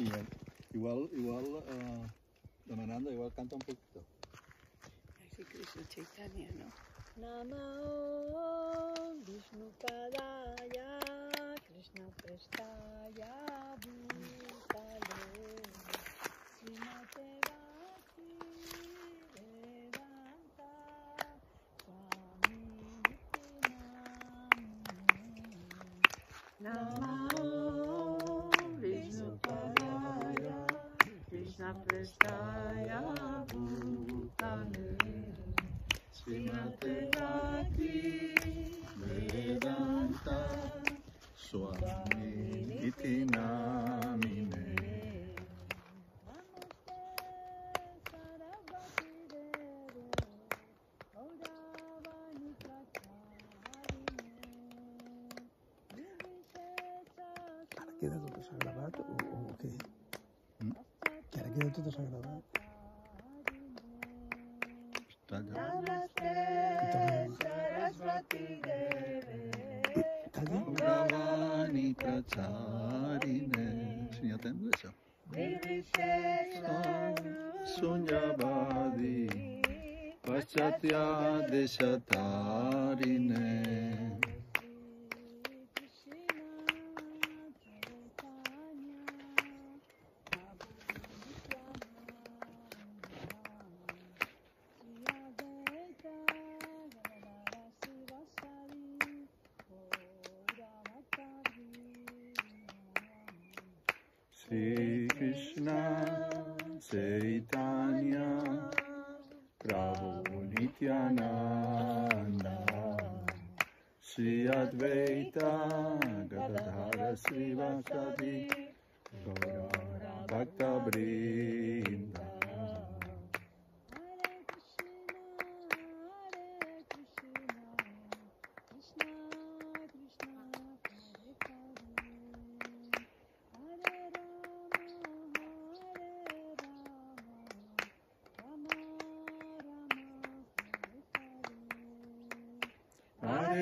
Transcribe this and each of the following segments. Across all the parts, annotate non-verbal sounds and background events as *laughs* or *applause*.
Igual, igual, igual ah, igual canta un poquito. Así Vishnu Krishna Krishnaya Bhutane Srimate Swami Iti charine sunya tem desha vivishesha sunya badi pachatya deshata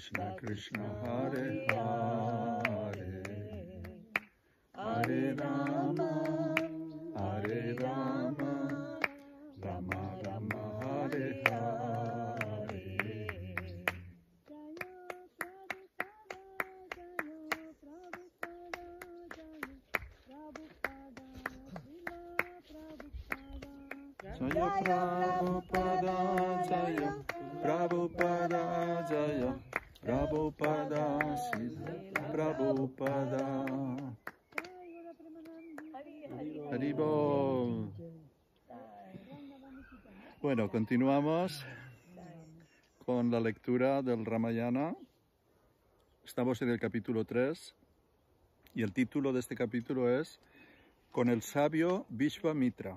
Krishna कृष्ण Hare Hare Hare राम Hare राम राम राम Hare Hare Jaya Prabhupada Jaya Prabhupada Jaya Prabhupada, Prabhupada. Haribo. Bueno, continuamos con la lectura del Ramayana. Estamos en el capítulo 3 y el título de este capítulo es Con el sabio Vishvamitra.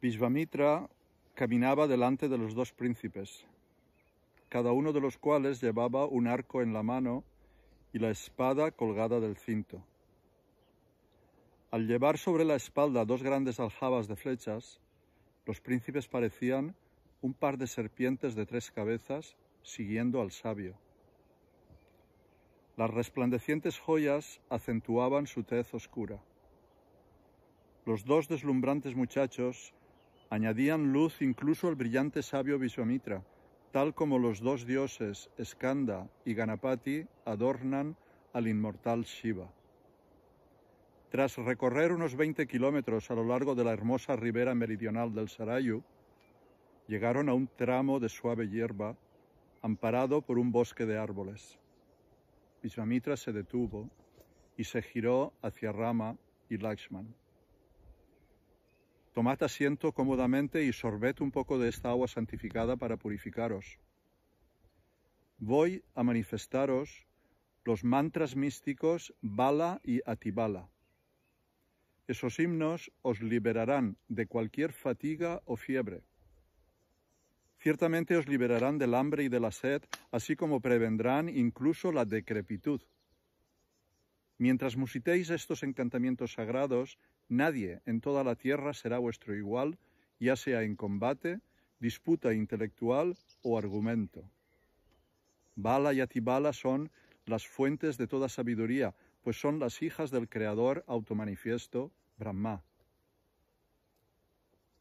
Vishvamitra caminaba delante de los dos príncipes, cada uno de los cuales llevaba un arco en la mano y la espada colgada del cinto. Al llevar sobre la espalda dos grandes aljabas de flechas, los príncipes parecían un par de serpientes de tres cabezas siguiendo al sabio. Las resplandecientes joyas acentuaban su tez oscura. Los dos deslumbrantes muchachos añadían luz incluso al brillante sabio Vishwamitra, tal como los dos dioses Skanda y Ganapati adornan al inmortal Shiva. Tras recorrer unos 20 kilómetros a lo largo de la hermosa ribera meridional del Sarayu, llegaron a un tramo de suave hierba amparado por un bosque de árboles. Vishvamitra se detuvo y se giró hacia Rama y Lakshman. Tomad asiento cómodamente y sorbed un poco de esta agua santificada para purificaros. Voy a manifestaros los mantras místicos Bala y Atibala. Esos himnos os liberarán de cualquier fatiga o fiebre. Ciertamente os liberarán del hambre y de la sed, así como prevendrán incluso la decrepitud. Mientras musitéis estos encantamientos sagrados, Nadie en toda la tierra será vuestro igual, ya sea en combate, disputa intelectual o argumento. Bala y Atibala son las fuentes de toda sabiduría, pues son las hijas del Creador automanifiesto, Brahma.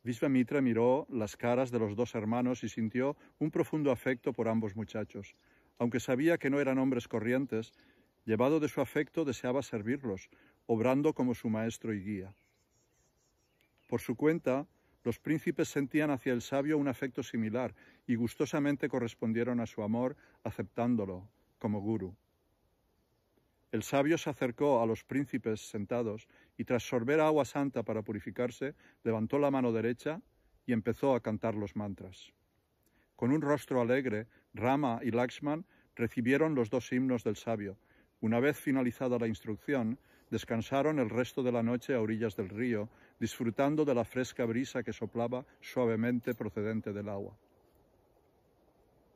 Mitra miró las caras de los dos hermanos y sintió un profundo afecto por ambos muchachos. Aunque sabía que no eran hombres corrientes, llevado de su afecto deseaba servirlos, obrando como su maestro y guía. Por su cuenta, los príncipes sentían hacia el sabio un afecto similar y gustosamente correspondieron a su amor aceptándolo como guru. El sabio se acercó a los príncipes sentados y tras sorber agua santa para purificarse, levantó la mano derecha y empezó a cantar los mantras. Con un rostro alegre, Rama y Lakshman recibieron los dos himnos del sabio. Una vez finalizada la instrucción, Descansaron el resto de la noche a orillas del río, disfrutando de la fresca brisa que soplaba suavemente procedente del agua.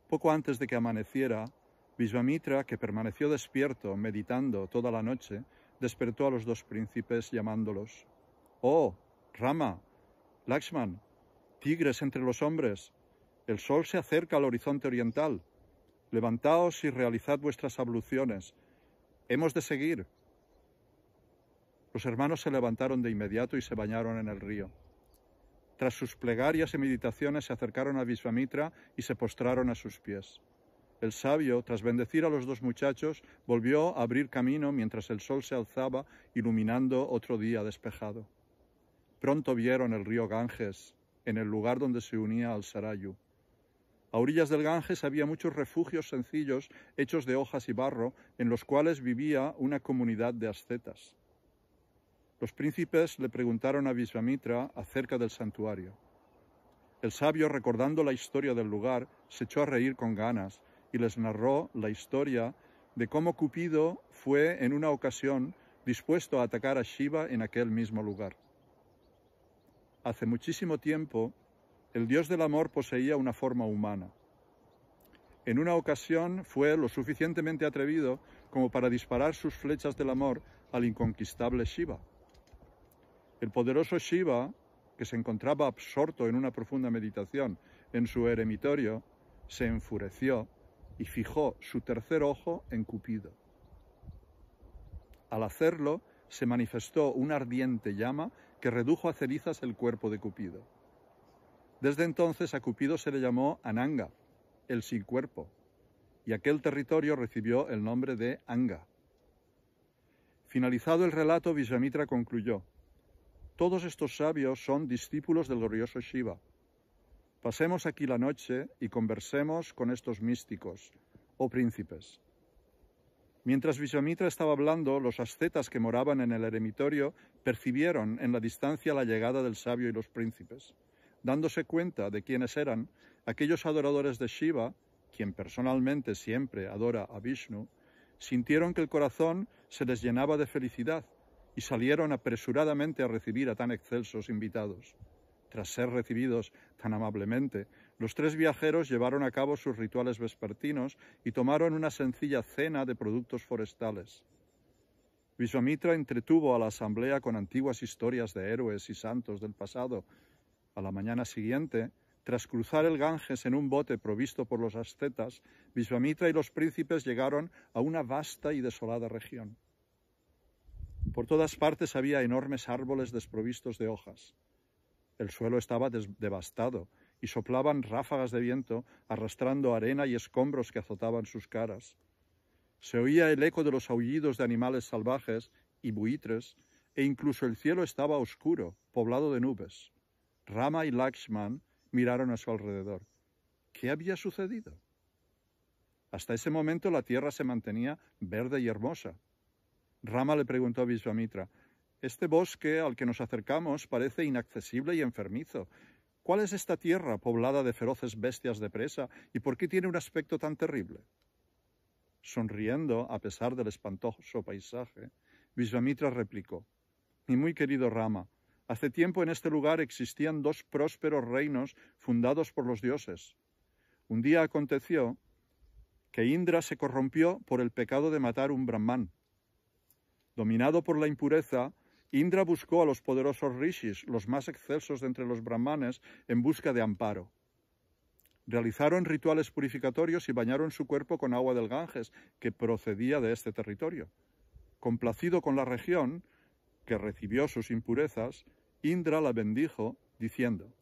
Poco antes de que amaneciera, Visvamitra, que permaneció despierto, meditando toda la noche, despertó a los dos príncipes llamándolos. ¡Oh, Rama! Lakshman, tigres entre los hombres, el sol se acerca al horizonte oriental. Levantaos y realizad vuestras abluciones. Hemos de seguir, los hermanos se levantaron de inmediato y se bañaron en el río. Tras sus plegarias y meditaciones se acercaron a Visvamitra y se postraron a sus pies. El sabio, tras bendecir a los dos muchachos, volvió a abrir camino mientras el sol se alzaba, iluminando otro día despejado. Pronto vieron el río Ganges, en el lugar donde se unía al Sarayu. A orillas del Ganges había muchos refugios sencillos hechos de hojas y barro, en los cuales vivía una comunidad de ascetas. Los príncipes le preguntaron a Vishvamitra acerca del santuario. El sabio, recordando la historia del lugar, se echó a reír con ganas y les narró la historia de cómo Cupido fue en una ocasión dispuesto a atacar a Shiva en aquel mismo lugar. Hace muchísimo tiempo, el dios del amor poseía una forma humana. En una ocasión fue lo suficientemente atrevido como para disparar sus flechas del amor al inconquistable Shiva. El poderoso Shiva, que se encontraba absorto en una profunda meditación en su eremitorio, se enfureció y fijó su tercer ojo en Cupido. Al hacerlo, se manifestó una ardiente llama que redujo a cenizas el cuerpo de Cupido. Desde entonces a Cupido se le llamó Ananga, el sin cuerpo, y aquel territorio recibió el nombre de Anga. Finalizado el relato, Vishwamitra concluyó, todos estos sabios son discípulos del glorioso Shiva. Pasemos aquí la noche y conversemos con estos místicos, oh príncipes. Mientras Vishwamitra estaba hablando, los ascetas que moraban en el eremitorio percibieron en la distancia la llegada del sabio y los príncipes. Dándose cuenta de quiénes eran, aquellos adoradores de Shiva, quien personalmente siempre adora a Vishnu, sintieron que el corazón se les llenaba de felicidad y salieron apresuradamente a recibir a tan excelsos invitados. Tras ser recibidos tan amablemente, los tres viajeros llevaron a cabo sus rituales vespertinos y tomaron una sencilla cena de productos forestales. Visvamitra entretuvo a la asamblea con antiguas historias de héroes y santos del pasado. A la mañana siguiente, tras cruzar el Ganges en un bote provisto por los ascetas, Visvamitra y los príncipes llegaron a una vasta y desolada región. Por todas partes había enormes árboles desprovistos de hojas. El suelo estaba devastado y soplaban ráfagas de viento arrastrando arena y escombros que azotaban sus caras. Se oía el eco de los aullidos de animales salvajes y buitres, e incluso el cielo estaba oscuro, poblado de nubes. Rama y Lakshman miraron a su alrededor. ¿Qué había sucedido? Hasta ese momento la tierra se mantenía verde y hermosa, Rama le preguntó a Visvamitra: este bosque al que nos acercamos parece inaccesible y enfermizo. ¿Cuál es esta tierra poblada de feroces bestias de presa y por qué tiene un aspecto tan terrible? Sonriendo a pesar del espantoso paisaje, Visvamitra replicó, Mi muy querido Rama, hace tiempo en este lugar existían dos prósperos reinos fundados por los dioses. Un día aconteció que Indra se corrompió por el pecado de matar un brahmán." Dominado por la impureza, Indra buscó a los poderosos rishis, los más excelsos de entre los brahmanes, en busca de amparo. Realizaron rituales purificatorios y bañaron su cuerpo con agua del Ganges, que procedía de este territorio. Complacido con la región, que recibió sus impurezas, Indra la bendijo, diciendo,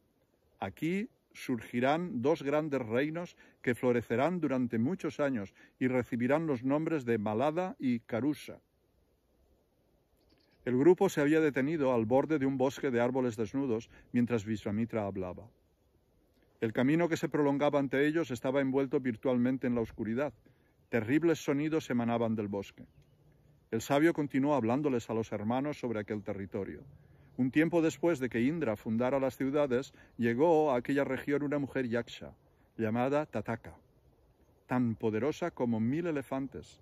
Aquí surgirán dos grandes reinos que florecerán durante muchos años y recibirán los nombres de Malada y Karusa. El grupo se había detenido al borde de un bosque de árboles desnudos mientras Vishwamitra hablaba. El camino que se prolongaba ante ellos estaba envuelto virtualmente en la oscuridad. Terribles sonidos emanaban del bosque. El sabio continuó hablándoles a los hermanos sobre aquel territorio. Un tiempo después de que Indra fundara las ciudades, llegó a aquella región una mujer yaksha, llamada Tataka, tan poderosa como mil elefantes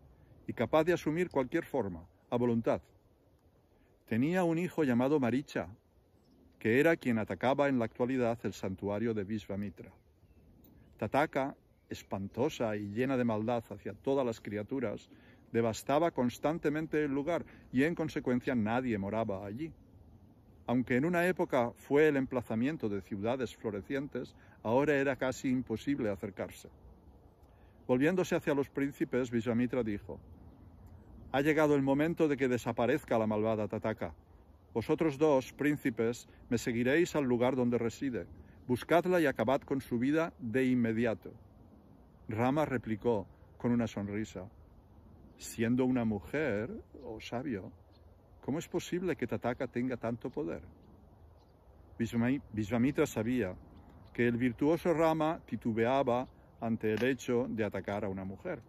y capaz de asumir cualquier forma, a voluntad, Tenía un hijo llamado Maricha, que era quien atacaba en la actualidad el santuario de Visvamitra. Tataka, espantosa y llena de maldad hacia todas las criaturas, devastaba constantemente el lugar y en consecuencia nadie moraba allí. Aunque en una época fue el emplazamiento de ciudades florecientes, ahora era casi imposible acercarse. Volviéndose hacia los príncipes, Visvamitra dijo, ha llegado el momento de que desaparezca la malvada Tataka. Vosotros dos, príncipes, me seguiréis al lugar donde reside. Buscadla y acabad con su vida de inmediato. Rama replicó con una sonrisa. Siendo una mujer o oh sabio, ¿cómo es posible que Tataka tenga tanto poder? Visvamitra sabía que el virtuoso Rama titubeaba ante el hecho de atacar a una mujer.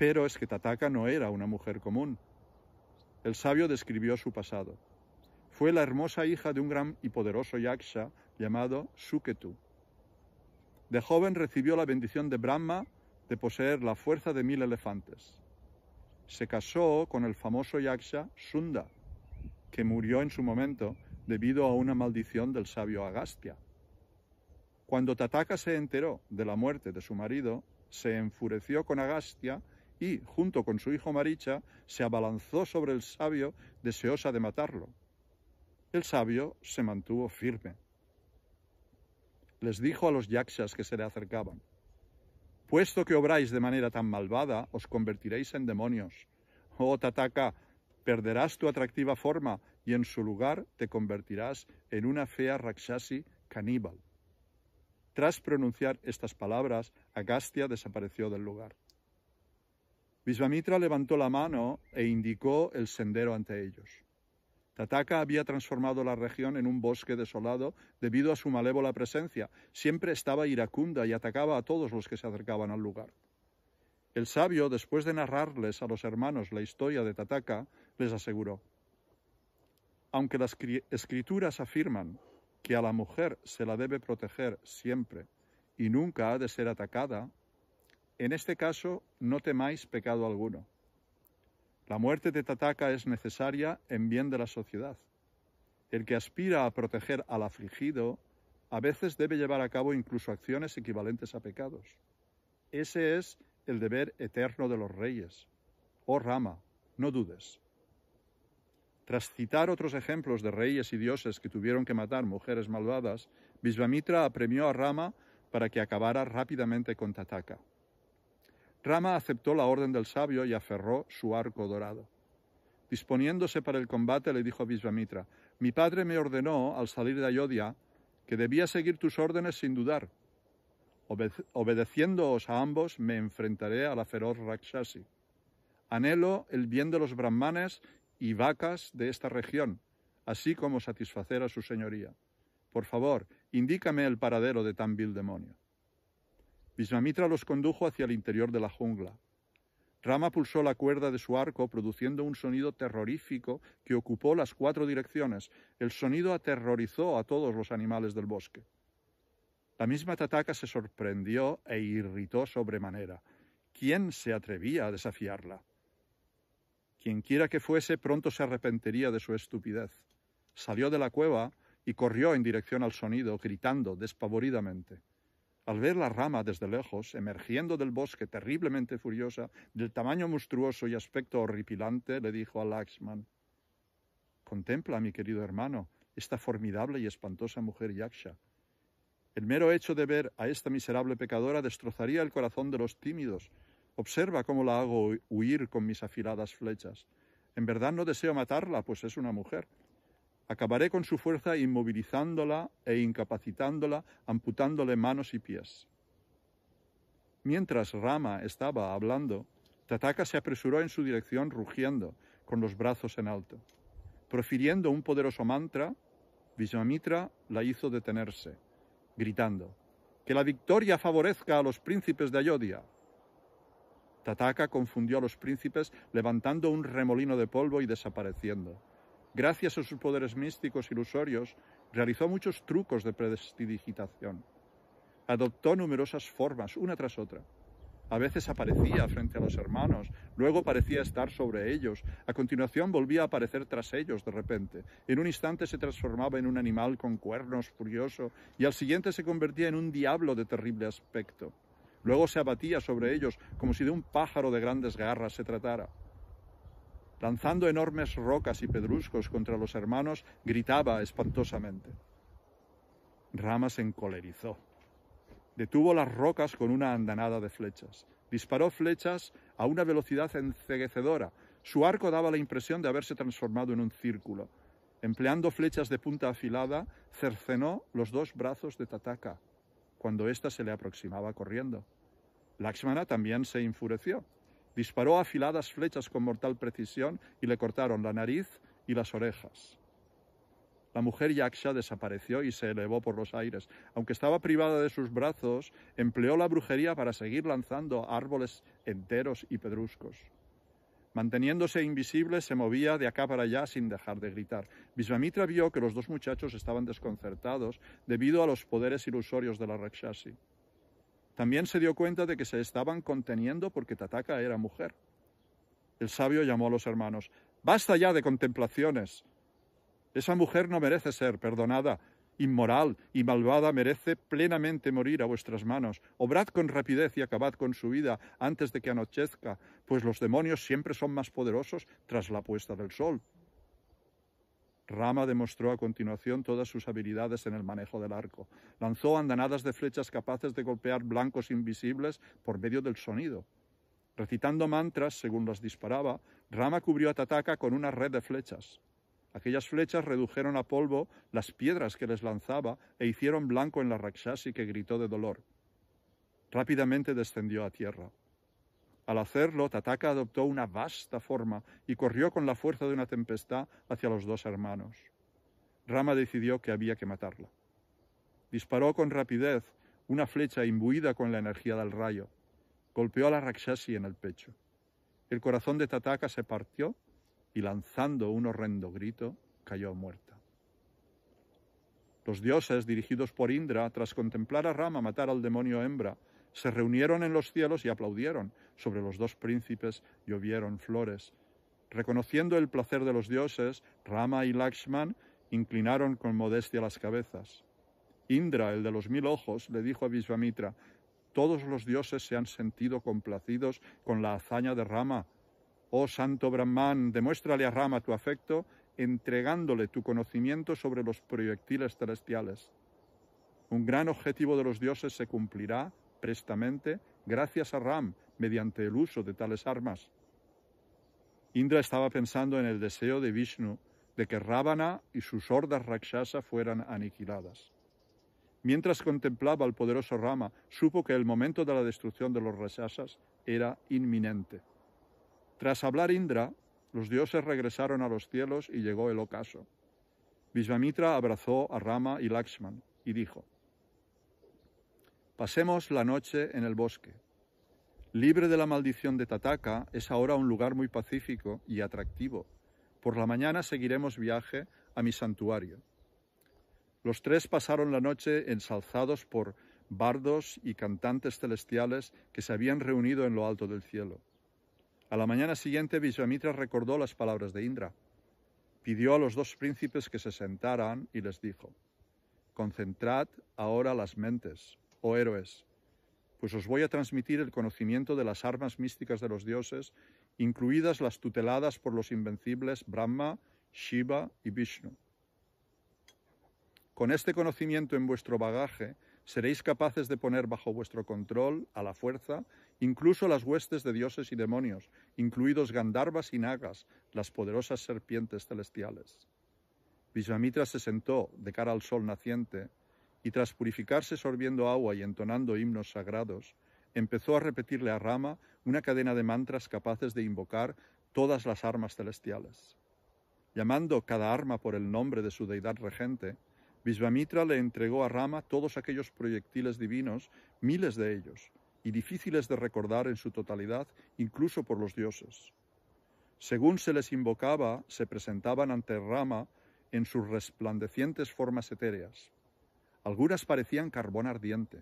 Pero es que Tataka no era una mujer común. El sabio describió su pasado. Fue la hermosa hija de un gran y poderoso yaksha llamado Suketu. De joven recibió la bendición de Brahma de poseer la fuerza de mil elefantes. Se casó con el famoso yaksha Sunda, que murió en su momento debido a una maldición del sabio Agastya. Cuando Tataka se enteró de la muerte de su marido, se enfureció con Agastya y, junto con su hijo Maricha, se abalanzó sobre el sabio deseosa de matarlo. El sabio se mantuvo firme. Les dijo a los yaksas que se le acercaban, Puesto que obráis de manera tan malvada, os convertiréis en demonios. Oh Tataka, perderás tu atractiva forma y en su lugar te convertirás en una fea Rakshasi caníbal. Tras pronunciar estas palabras, Agastya desapareció del lugar. Visvamitra levantó la mano e indicó el sendero ante ellos. Tataka había transformado la región en un bosque desolado debido a su malévola presencia. Siempre estaba iracunda y atacaba a todos los que se acercaban al lugar. El sabio, después de narrarles a los hermanos la historia de Tataka, les aseguró, aunque las escrituras afirman que a la mujer se la debe proteger siempre y nunca ha de ser atacada, en este caso, no temáis pecado alguno. La muerte de Tataka es necesaria en bien de la sociedad. El que aspira a proteger al afligido a veces debe llevar a cabo incluso acciones equivalentes a pecados. Ese es el deber eterno de los reyes. Oh Rama, no dudes. Tras citar otros ejemplos de reyes y dioses que tuvieron que matar mujeres malvadas, Visvamitra apremió a Rama para que acabara rápidamente con Tataka. Rama aceptó la orden del sabio y aferró su arco dorado. Disponiéndose para el combate, le dijo Visvamitra: mi padre me ordenó, al salir de Ayodhya, que debía seguir tus órdenes sin dudar. obedeciéndoos a ambos, me enfrentaré a la feroz Rakshasi. Anhelo el bien de los brahmanes y vacas de esta región, así como satisfacer a su señoría. Por favor, indícame el paradero de tan vil demonio mitra los condujo hacia el interior de la jungla. Rama pulsó la cuerda de su arco, produciendo un sonido terrorífico que ocupó las cuatro direcciones. El sonido aterrorizó a todos los animales del bosque. La misma Tataka se sorprendió e irritó sobremanera. ¿Quién se atrevía a desafiarla? Quienquiera que fuese, pronto se arrepentiría de su estupidez. Salió de la cueva y corrió en dirección al sonido, gritando despavoridamente. Al ver la rama desde lejos, emergiendo del bosque terriblemente furiosa, del tamaño monstruoso y aspecto horripilante, le dijo a Laxman, Contempla, mi querido hermano, esta formidable y espantosa mujer Yaksha. El mero hecho de ver a esta miserable pecadora destrozaría el corazón de los tímidos. Observa cómo la hago huir con mis afiladas flechas. En verdad no deseo matarla, pues es una mujer Acabaré con su fuerza inmovilizándola e incapacitándola, amputándole manos y pies. Mientras Rama estaba hablando, Tataka se apresuró en su dirección rugiendo, con los brazos en alto. Profiriendo un poderoso mantra, Vishwamitra la hizo detenerse, gritando, ¡Que la victoria favorezca a los príncipes de Ayodhya! Tataka confundió a los príncipes levantando un remolino de polvo y desapareciendo. Gracias a sus poderes místicos ilusorios, realizó muchos trucos de prestidigitación. Adoptó numerosas formas, una tras otra. A veces aparecía frente a los hermanos, luego parecía estar sobre ellos, a continuación volvía a aparecer tras ellos de repente. En un instante se transformaba en un animal con cuernos furioso y al siguiente se convertía en un diablo de terrible aspecto. Luego se abatía sobre ellos como si de un pájaro de grandes garras se tratara lanzando enormes rocas y pedruscos contra los hermanos, gritaba espantosamente. Rama se encolerizó. Detuvo las rocas con una andanada de flechas. Disparó flechas a una velocidad enceguecedora. Su arco daba la impresión de haberse transformado en un círculo. Empleando flechas de punta afilada, cercenó los dos brazos de Tataka cuando ésta se le aproximaba corriendo. Laxmana también se enfureció. Disparó afiladas flechas con mortal precisión y le cortaron la nariz y las orejas. La mujer Yaksha desapareció y se elevó por los aires. Aunque estaba privada de sus brazos, empleó la brujería para seguir lanzando árboles enteros y pedruscos. Manteniéndose invisible, se movía de acá para allá sin dejar de gritar. Visvamitra vio que los dos muchachos estaban desconcertados debido a los poderes ilusorios de la Rakshasi. También se dio cuenta de que se estaban conteniendo porque Tataka era mujer. El sabio llamó a los hermanos, basta ya de contemplaciones. Esa mujer no merece ser perdonada, inmoral y malvada merece plenamente morir a vuestras manos. Obrad con rapidez y acabad con su vida antes de que anochezca, pues los demonios siempre son más poderosos tras la puesta del sol. Rama demostró a continuación todas sus habilidades en el manejo del arco. Lanzó andanadas de flechas capaces de golpear blancos invisibles por medio del sonido. Recitando mantras según las disparaba, Rama cubrió a Tataka con una red de flechas. Aquellas flechas redujeron a polvo las piedras que les lanzaba e hicieron blanco en la Rakshasi que gritó de dolor. Rápidamente descendió a tierra. Al hacerlo, Tataka adoptó una vasta forma y corrió con la fuerza de una tempestad hacia los dos hermanos. Rama decidió que había que matarla. Disparó con rapidez una flecha imbuida con la energía del rayo. Golpeó a la Rakshasi en el pecho. El corazón de Tataka se partió y lanzando un horrendo grito, cayó muerta. Los dioses, dirigidos por Indra, tras contemplar a Rama matar al demonio hembra, se reunieron en los cielos y aplaudieron. Sobre los dos príncipes llovieron flores. Reconociendo el placer de los dioses, Rama y Lakshman inclinaron con modestia las cabezas. Indra, el de los mil ojos, le dijo a Visvamitra: todos los dioses se han sentido complacidos con la hazaña de Rama. Oh santo Brahman, demuéstrale a Rama tu afecto, entregándole tu conocimiento sobre los proyectiles celestiales. Un gran objetivo de los dioses se cumplirá prestamente gracias a Ram mediante el uso de tales armas. Indra estaba pensando en el deseo de Vishnu de que Ravana y sus hordas rakshasa fueran aniquiladas. Mientras contemplaba al poderoso Rama, supo que el momento de la destrucción de los rakshasas era inminente. Tras hablar Indra, los dioses regresaron a los cielos y llegó el ocaso. Vishvamitra abrazó a Rama y Lakshman y dijo, Pasemos la noche en el bosque. Libre de la maldición de Tataka, es ahora un lugar muy pacífico y atractivo. Por la mañana seguiremos viaje a mi santuario. Los tres pasaron la noche ensalzados por bardos y cantantes celestiales que se habían reunido en lo alto del cielo. A la mañana siguiente Vishwamitra recordó las palabras de Indra. Pidió a los dos príncipes que se sentaran y les dijo, Concentrad ahora las mentes, o héroes, pues os voy a transmitir el conocimiento de las armas místicas de los dioses, incluidas las tuteladas por los invencibles Brahma, Shiva y Vishnu. Con este conocimiento en vuestro bagaje, seréis capaces de poner bajo vuestro control, a la fuerza, incluso las huestes de dioses y demonios, incluidos Gandharvas y Nagas, las poderosas serpientes celestiales. Vishvamitra se sentó de cara al sol naciente y tras purificarse sorbiendo agua y entonando himnos sagrados, empezó a repetirle a Rama una cadena de mantras capaces de invocar todas las armas celestiales. Llamando cada arma por el nombre de su deidad regente, Visvamitra le entregó a Rama todos aquellos proyectiles divinos, miles de ellos, y difíciles de recordar en su totalidad, incluso por los dioses. Según se les invocaba, se presentaban ante Rama en sus resplandecientes formas etéreas, algunas parecían carbón ardiente,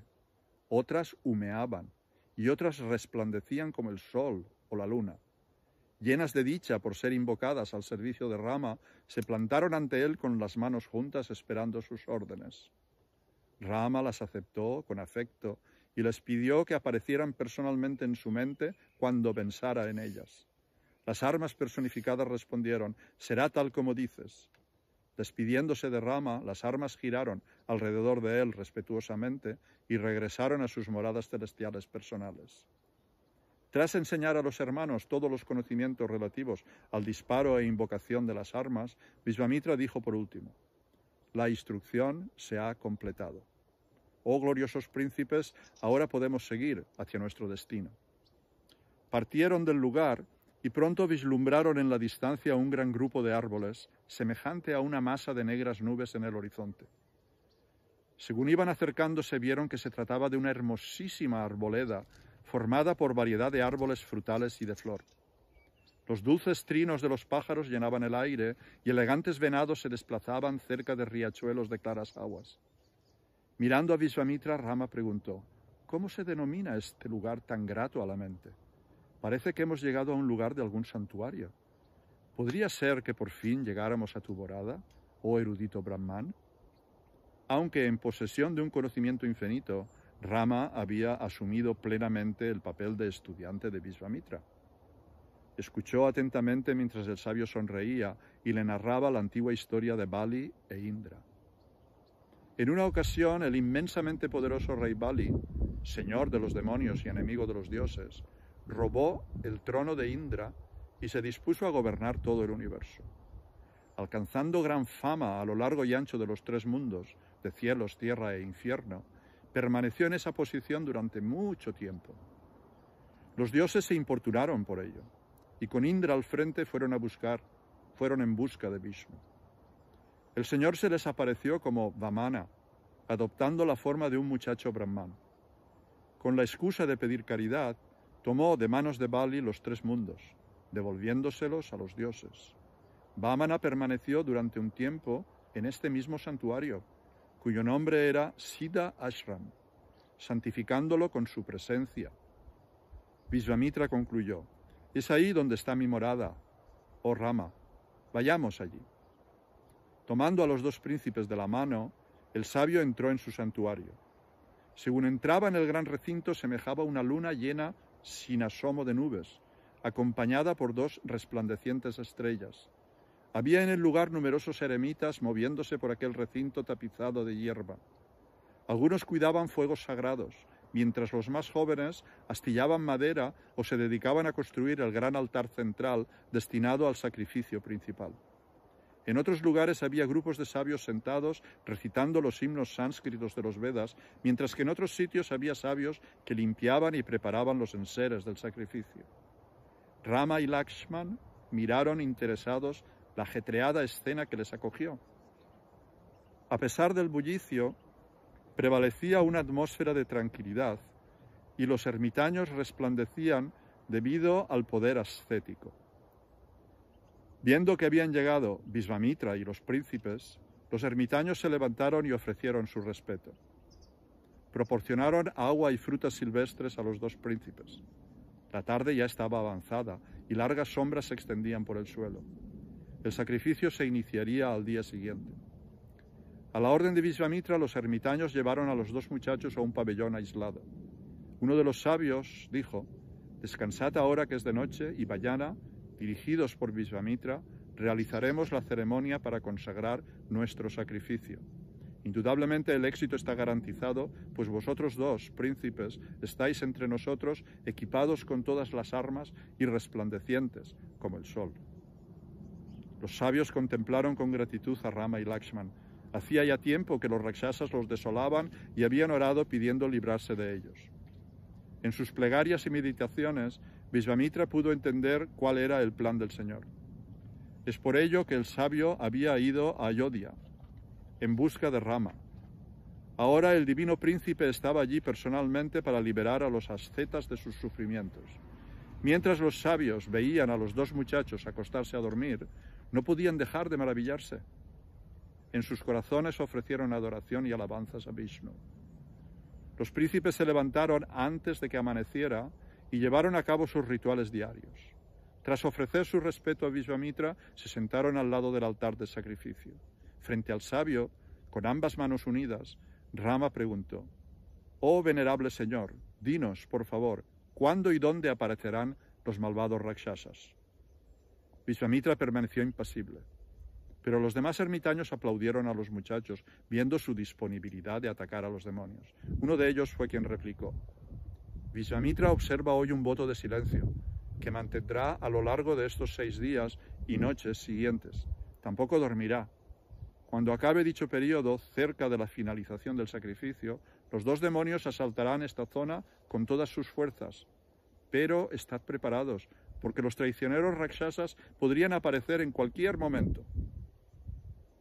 otras humeaban y otras resplandecían como el sol o la luna. Llenas de dicha por ser invocadas al servicio de Rama, se plantaron ante él con las manos juntas esperando sus órdenes. Rama las aceptó con afecto y les pidió que aparecieran personalmente en su mente cuando pensara en ellas. Las armas personificadas respondieron, será tal como dices. Despidiéndose de Rama, las armas giraron alrededor de él respetuosamente y regresaron a sus moradas celestiales personales. Tras enseñar a los hermanos todos los conocimientos relativos al disparo e invocación de las armas, Visvamitra dijo por último, La instrucción se ha completado. Oh gloriosos príncipes, ahora podemos seguir hacia nuestro destino. Partieron del lugar pronto vislumbraron en la distancia un gran grupo de árboles, semejante a una masa de negras nubes en el horizonte. Según iban acercándose vieron que se trataba de una hermosísima arboleda, formada por variedad de árboles frutales y de flor. Los dulces trinos de los pájaros llenaban el aire y elegantes venados se desplazaban cerca de riachuelos de claras aguas. Mirando a Visvamitra, Rama preguntó, ¿Cómo se denomina este lugar tan grato a la mente? Parece que hemos llegado a un lugar de algún santuario. ¿Podría ser que por fin llegáramos a tu borada, oh erudito Brahman? Aunque en posesión de un conocimiento infinito, Rama había asumido plenamente el papel de estudiante de Visvamitra. Escuchó atentamente mientras el sabio sonreía y le narraba la antigua historia de Bali e Indra. En una ocasión, el inmensamente poderoso rey Bali, señor de los demonios y enemigo de los dioses, robó el trono de Indra y se dispuso a gobernar todo el universo. Alcanzando gran fama a lo largo y ancho de los tres mundos, de cielos, tierra e infierno, permaneció en esa posición durante mucho tiempo. Los dioses se importunaron por ello, y con Indra al frente fueron a buscar, fueron en busca de Vishnu. El Señor se les apareció como Vamana, adoptando la forma de un muchacho brahman. Con la excusa de pedir caridad, Tomó de manos de Bali los tres mundos, devolviéndoselos a los dioses. Vamana permaneció durante un tiempo en este mismo santuario, cuyo nombre era Siddha Ashram, santificándolo con su presencia. Visvamitra concluyó, es ahí donde está mi morada, oh Rama, vayamos allí. Tomando a los dos príncipes de la mano, el sabio entró en su santuario. Según entraba en el gran recinto semejaba una luna llena sin asomo de nubes, acompañada por dos resplandecientes estrellas. Había en el lugar numerosos eremitas moviéndose por aquel recinto tapizado de hierba. Algunos cuidaban fuegos sagrados, mientras los más jóvenes astillaban madera o se dedicaban a construir el gran altar central destinado al sacrificio principal. En otros lugares había grupos de sabios sentados recitando los himnos sánscritos de los Vedas, mientras que en otros sitios había sabios que limpiaban y preparaban los enseres del sacrificio. Rama y Lakshman miraron interesados la ajetreada escena que les acogió. A pesar del bullicio, prevalecía una atmósfera de tranquilidad y los ermitaños resplandecían debido al poder ascético. Viendo que habían llegado Visvamitra y los príncipes, los ermitaños se levantaron y ofrecieron su respeto. Proporcionaron agua y frutas silvestres a los dos príncipes. La tarde ya estaba avanzada y largas sombras se extendían por el suelo. El sacrificio se iniciaría al día siguiente. A la orden de Visvamitra, los ermitaños llevaron a los dos muchachos a un pabellón aislado. Uno de los sabios dijo, Descansad ahora que es de noche y mañana dirigidos por Vishvamitra, realizaremos la ceremonia para consagrar nuestro sacrificio. Indudablemente el éxito está garantizado, pues vosotros dos, príncipes, estáis entre nosotros equipados con todas las armas y resplandecientes como el sol. Los sabios contemplaron con gratitud a Rama y Lakshman. Hacía ya tiempo que los rakshasas los desolaban y habían orado pidiendo librarse de ellos. En sus plegarias y meditaciones, Vishvamitra pudo entender cuál era el plan del Señor. Es por ello que el sabio había ido a Ayodhya en busca de Rama. Ahora el divino príncipe estaba allí personalmente para liberar a los ascetas de sus sufrimientos. Mientras los sabios veían a los dos muchachos acostarse a dormir, no podían dejar de maravillarse. En sus corazones ofrecieron adoración y alabanzas a Vishnu. Los príncipes se levantaron antes de que amaneciera y llevaron a cabo sus rituales diarios. Tras ofrecer su respeto a Visvamitra, se sentaron al lado del altar de sacrificio. Frente al sabio, con ambas manos unidas, Rama preguntó, Oh venerable Señor, dinos, por favor, cuándo y dónde aparecerán los malvados Rakshasas. Visvamitra permaneció impasible, pero los demás ermitaños aplaudieron a los muchachos, viendo su disponibilidad de atacar a los demonios. Uno de ellos fue quien replicó, Vishwamitra observa hoy un voto de silencio que mantendrá a lo largo de estos seis días y noches siguientes. Tampoco dormirá. Cuando acabe dicho periodo, cerca de la finalización del sacrificio, los dos demonios asaltarán esta zona con todas sus fuerzas. Pero estad preparados, porque los traicioneros rakshasas podrían aparecer en cualquier momento.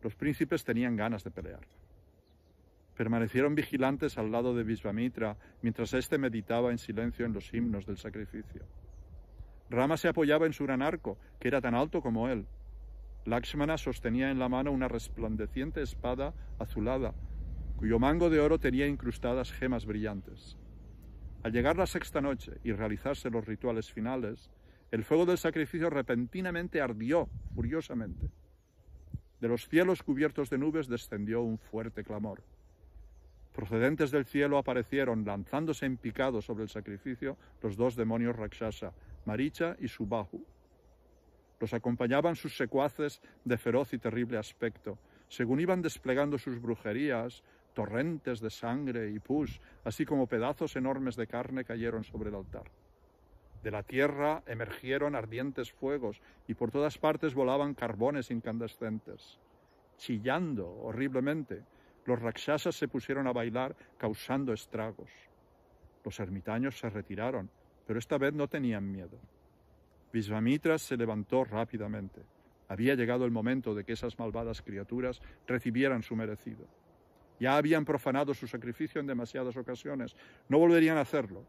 Los príncipes tenían ganas de pelear. Permanecieron vigilantes al lado de Visvamitra mientras éste meditaba en silencio en los himnos del sacrificio. Rama se apoyaba en su gran arco, que era tan alto como él. Lakshmana sostenía en la mano una resplandeciente espada azulada, cuyo mango de oro tenía incrustadas gemas brillantes. Al llegar la sexta noche y realizarse los rituales finales, el fuego del sacrificio repentinamente ardió furiosamente. De los cielos cubiertos de nubes descendió un fuerte clamor procedentes del cielo aparecieron, lanzándose en picado sobre el sacrificio, los dos demonios Rakshasa, Maricha y Subahu. Los acompañaban sus secuaces de feroz y terrible aspecto. Según iban desplegando sus brujerías, torrentes de sangre y pus, así como pedazos enormes de carne cayeron sobre el altar. De la tierra emergieron ardientes fuegos y por todas partes volaban carbones incandescentes. Chillando horriblemente, los rakshasas se pusieron a bailar causando estragos. Los ermitaños se retiraron, pero esta vez no tenían miedo. Visvamitra se levantó rápidamente. Había llegado el momento de que esas malvadas criaturas recibieran su merecido. Ya habían profanado su sacrificio en demasiadas ocasiones. No volverían a hacerlo.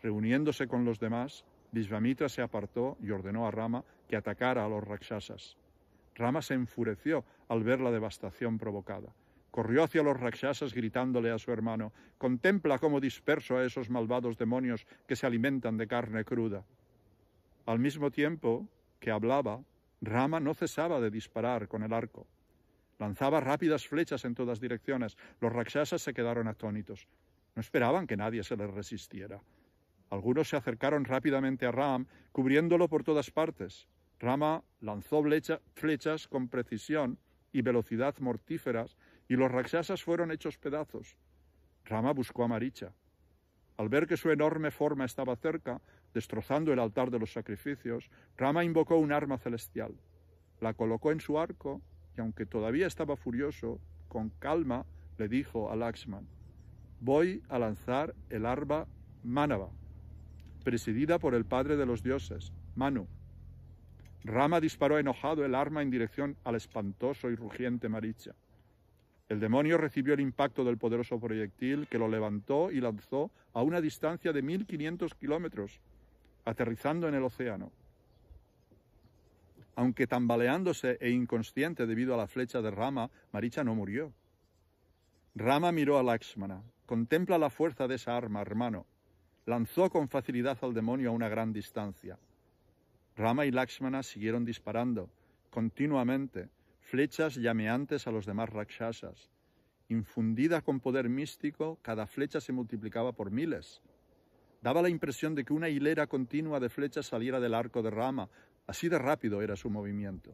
Reuniéndose con los demás, Visvamitra se apartó y ordenó a Rama que atacara a los rakshasas. Rama se enfureció al ver la devastación provocada corrió hacia los rakshasas gritándole a su hermano, contempla cómo disperso a esos malvados demonios que se alimentan de carne cruda. Al mismo tiempo que hablaba, Rama no cesaba de disparar con el arco. Lanzaba rápidas flechas en todas direcciones. Los rakshasas se quedaron atónitos. No esperaban que nadie se les resistiera. Algunos se acercaron rápidamente a Rama, cubriéndolo por todas partes. Rama lanzó flechas con precisión y velocidad mortíferas y los rakshasas fueron hechos pedazos. Rama buscó a Maricha. Al ver que su enorme forma estaba cerca, destrozando el altar de los sacrificios, Rama invocó un arma celestial. La colocó en su arco y aunque todavía estaba furioso, con calma le dijo a Laxman, voy a lanzar el arma Manava, presidida por el padre de los dioses, Manu. Rama disparó enojado el arma en dirección al espantoso y rugiente Maricha. El demonio recibió el impacto del poderoso proyectil que lo levantó y lanzó a una distancia de 1500 kilómetros, aterrizando en el océano. Aunque tambaleándose e inconsciente debido a la flecha de Rama, Maricha no murió. Rama miró a Lakshmana. Contempla la fuerza de esa arma, hermano. Lanzó con facilidad al demonio a una gran distancia. Rama y Lakshmana siguieron disparando continuamente flechas llameantes a los demás rakshasas. Infundida con poder místico, cada flecha se multiplicaba por miles. Daba la impresión de que una hilera continua de flechas saliera del arco de rama, así de rápido era su movimiento.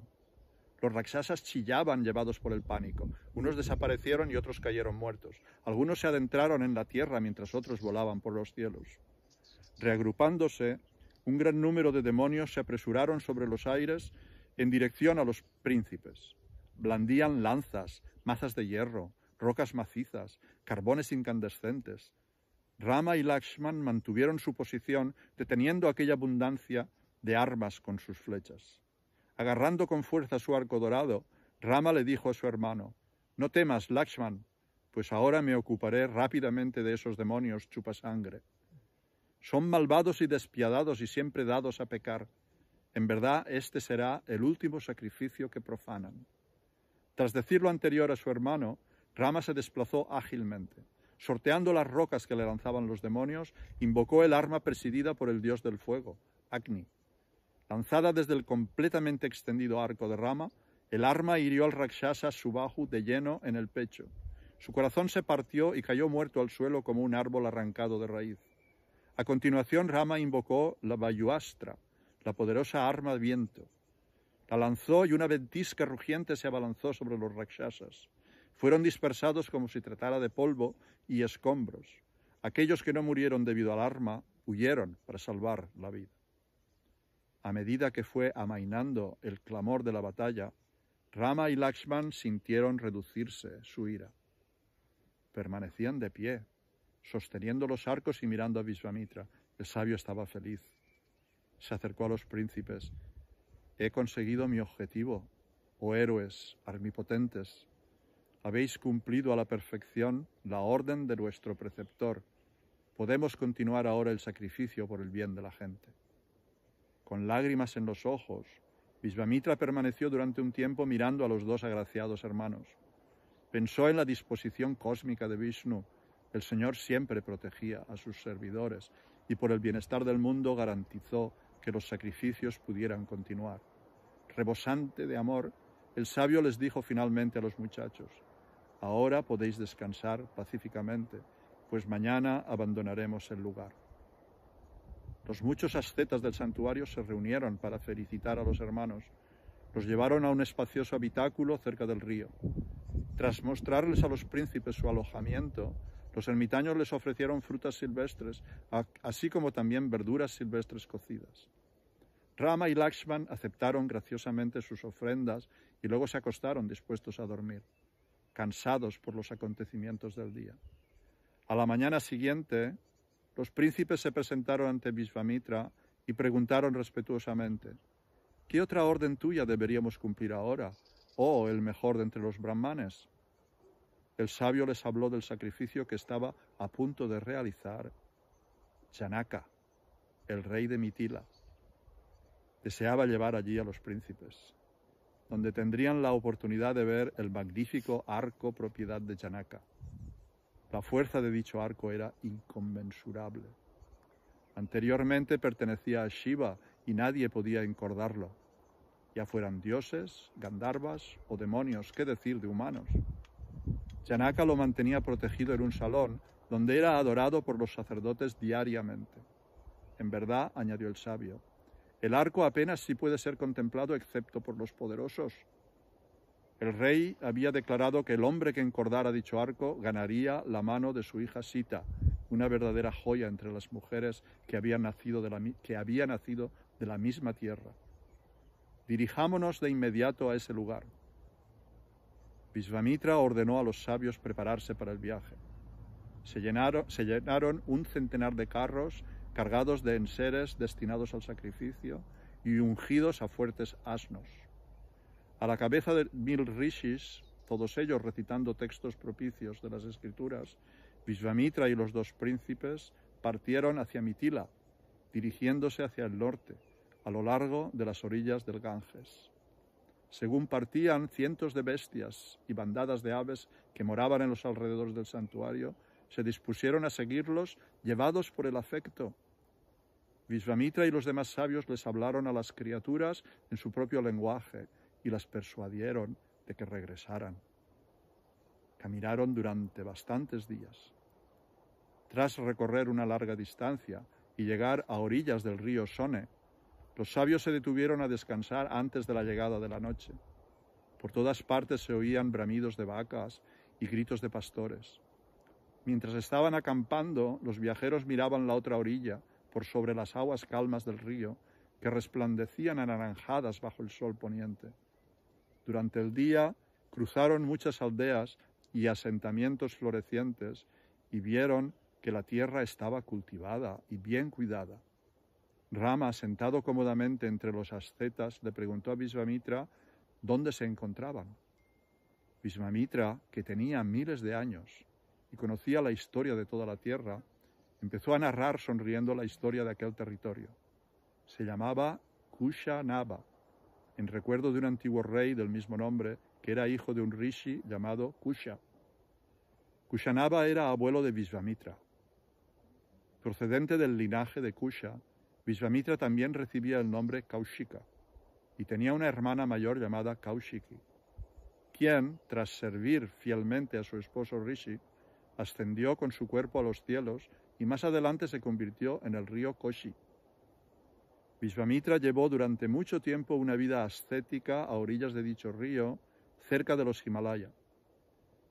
Los rakshasas chillaban llevados por el pánico. Unos desaparecieron y otros cayeron muertos. Algunos se adentraron en la tierra mientras otros volaban por los cielos. Reagrupándose, un gran número de demonios se apresuraron sobre los aires en dirección a los príncipes blandían lanzas, mazas de hierro, rocas macizas, carbones incandescentes. Rama y Lakshman mantuvieron su posición deteniendo aquella abundancia de armas con sus flechas. Agarrando con fuerza su arco dorado, Rama le dijo a su hermano, No temas, Lakshman, pues ahora me ocuparé rápidamente de esos demonios chupasangre. Son malvados y despiadados y siempre dados a pecar. En verdad, este será el último sacrificio que profanan. Tras decir lo anterior a su hermano, Rama se desplazó ágilmente. Sorteando las rocas que le lanzaban los demonios, invocó el arma presidida por el dios del fuego, Agni. Lanzada desde el completamente extendido arco de Rama, el arma hirió al Rakshasa Subahu de lleno en el pecho. Su corazón se partió y cayó muerto al suelo como un árbol arrancado de raíz. A continuación, Rama invocó la Vayuastra, la poderosa arma de viento, la lanzó y una ventisca rugiente se abalanzó sobre los rakshasas. Fueron dispersados como si tratara de polvo y escombros. Aquellos que no murieron debido al arma huyeron para salvar la vida. A medida que fue amainando el clamor de la batalla, Rama y Lakshman sintieron reducirse su ira. Permanecían de pie, sosteniendo los arcos y mirando a Vishvamitra. El sabio estaba feliz. Se acercó a los príncipes He conseguido mi objetivo, oh héroes armipotentes. Habéis cumplido a la perfección la orden de nuestro preceptor. Podemos continuar ahora el sacrificio por el bien de la gente. Con lágrimas en los ojos, Visvamitra permaneció durante un tiempo mirando a los dos agraciados hermanos. Pensó en la disposición cósmica de Vishnu. El Señor siempre protegía a sus servidores y por el bienestar del mundo garantizó que los sacrificios pudieran continuar rebosante de amor, el sabio les dijo finalmente a los muchachos, ahora podéis descansar pacíficamente, pues mañana abandonaremos el lugar. Los muchos ascetas del santuario se reunieron para felicitar a los hermanos. Los llevaron a un espacioso habitáculo cerca del río. Tras mostrarles a los príncipes su alojamiento, los ermitaños les ofrecieron frutas silvestres, así como también verduras silvestres cocidas. Rama y Lakshman aceptaron graciosamente sus ofrendas y luego se acostaron dispuestos a dormir, cansados por los acontecimientos del día. A la mañana siguiente, los príncipes se presentaron ante Vishvamitra y preguntaron respetuosamente, ¿qué otra orden tuya deberíamos cumplir ahora, oh el mejor de entre los brahmanes? El sabio les habló del sacrificio que estaba a punto de realizar Janaka, el rey de Mitila deseaba llevar allí a los príncipes, donde tendrían la oportunidad de ver el magnífico arco propiedad de Yanaka. La fuerza de dicho arco era inconmensurable. Anteriormente pertenecía a Shiva y nadie podía encordarlo, ya fueran dioses, gandharvas o demonios, qué decir de humanos. Yanaka lo mantenía protegido en un salón donde era adorado por los sacerdotes diariamente. En verdad, añadió el sabio, el arco apenas si sí puede ser contemplado excepto por los poderosos. El rey había declarado que el hombre que encordara dicho arco ganaría la mano de su hija Sita, una verdadera joya entre las mujeres que había nacido de la, misma tierra. Dirijámonos de inmediato a ese lugar. Visvamitra ordenó a los sabios prepararse para el viaje. se llenaron un centenar de carros cargados de enseres destinados al sacrificio y ungidos a fuertes asnos. A la cabeza de mil rishis, todos ellos recitando textos propicios de las escrituras, Visvamitra y los dos príncipes partieron hacia Mitila, dirigiéndose hacia el norte, a lo largo de las orillas del Ganges. Según partían, cientos de bestias y bandadas de aves que moraban en los alrededores del santuario se dispusieron a seguirlos, llevados por el afecto. Visvamitra y los demás sabios les hablaron a las criaturas en su propio lenguaje y las persuadieron de que regresaran. Caminaron durante bastantes días. Tras recorrer una larga distancia y llegar a orillas del río Sone, los sabios se detuvieron a descansar antes de la llegada de la noche. Por todas partes se oían bramidos de vacas y gritos de pastores. Mientras estaban acampando, los viajeros miraban la otra orilla, por sobre las aguas calmas del río, que resplandecían anaranjadas bajo el sol poniente. Durante el día cruzaron muchas aldeas y asentamientos florecientes y vieron que la tierra estaba cultivada y bien cuidada. Rama, sentado cómodamente entre los ascetas, le preguntó a Visvamitra dónde se encontraban. Visvamitra, que tenía miles de años, y conocía la historia de toda la tierra, empezó a narrar sonriendo la historia de aquel territorio. Se llamaba Kushanaba, en recuerdo de un antiguo rey del mismo nombre que era hijo de un rishi llamado Kusha. Kushanaba era abuelo de Visvamitra. Procedente del linaje de Kusha, Visvamitra también recibía el nombre Kaushika y tenía una hermana mayor llamada Kaushiki, quien, tras servir fielmente a su esposo Rishi, ascendió con su cuerpo a los cielos y más adelante se convirtió en el río Koshi. Vishvamitra llevó durante mucho tiempo una vida ascética a orillas de dicho río, cerca de los Himalaya.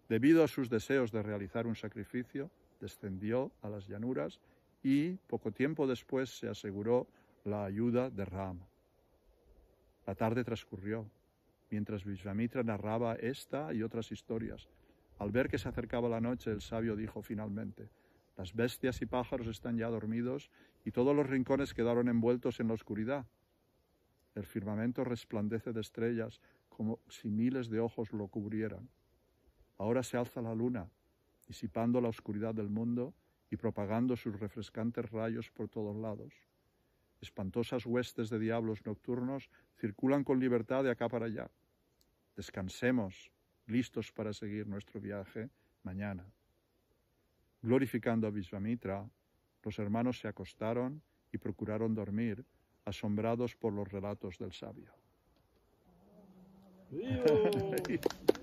Debido a sus deseos de realizar un sacrificio, descendió a las llanuras y poco tiempo después se aseguró la ayuda de Rama. La tarde transcurrió, mientras Vishvamitra narraba esta y otras historias, al ver que se acercaba la noche, el sabio dijo finalmente, las bestias y pájaros están ya dormidos y todos los rincones quedaron envueltos en la oscuridad. El firmamento resplandece de estrellas como si miles de ojos lo cubrieran. Ahora se alza la luna, disipando la oscuridad del mundo y propagando sus refrescantes rayos por todos lados. Espantosas huestes de diablos nocturnos circulan con libertad de acá para allá. Descansemos, listos para seguir nuestro viaje mañana. Glorificando a Visvamitra, los hermanos se acostaron y procuraron dormir, asombrados por los relatos del sabio. *laughs*